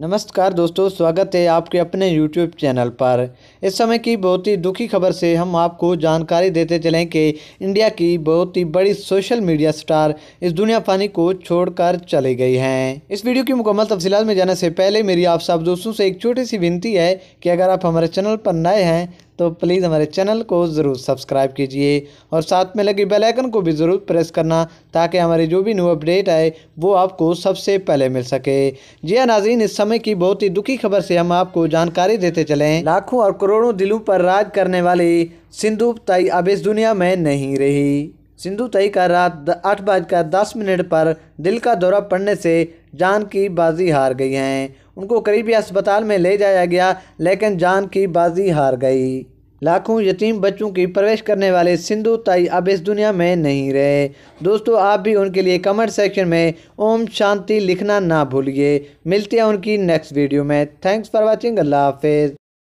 नमस्कार दोस्तों स्वागत है आपके अपने YouTube चैनल पर इस समय की बहुत ही दुखी खबर से हम आपको जानकारी देते चलें कि इंडिया की बहुत ही बड़ी सोशल मीडिया स्टार इस दुनिया पानी को छोड़कर चली गई हैं इस वीडियो की मुकम्मल तफसीत में जाने से पहले मेरी आप सब दोस्तों से एक छोटी सी विनती है कि अगर आप हमारे चैनल पर नए हैं तो प्लीज़ हमारे चैनल को ज़रूर सब्सक्राइब कीजिए और साथ में लगी बेलाइकन को भी ज़रूर प्रेस करना ताकि हमारी जो भी न्यू अपडेट आए वो आपको सबसे पहले मिल सके जी हाँ नाजीन इस समय की बहुत ही दुखी खबर से हम आपको जानकारी देते चलें लाखों और करोड़ों दिलों पर राज करने वाली सिंधु ताई अब इस दुनिया में नहीं रही सिंधु तई का रात आठ बजकर दस मिनट पर दिल का दौरा पड़ने से जान की बाजी हार गई हैं उनको करीबी अस्पताल में ले जाया गया लेकिन जान की बाजी हार गई लाखों यतीम बच्चों की प्रवेश करने वाले सिंधु ताई अब इस दुनिया में नहीं रहे दोस्तों आप भी उनके लिए कमेंट सेक्शन में ओम शांति लिखना ना भूलिए मिलते हैं उनकी नेक्स्ट वीडियो में थैंक्स फॉर वॉचिंग अल्लाह हाफिज़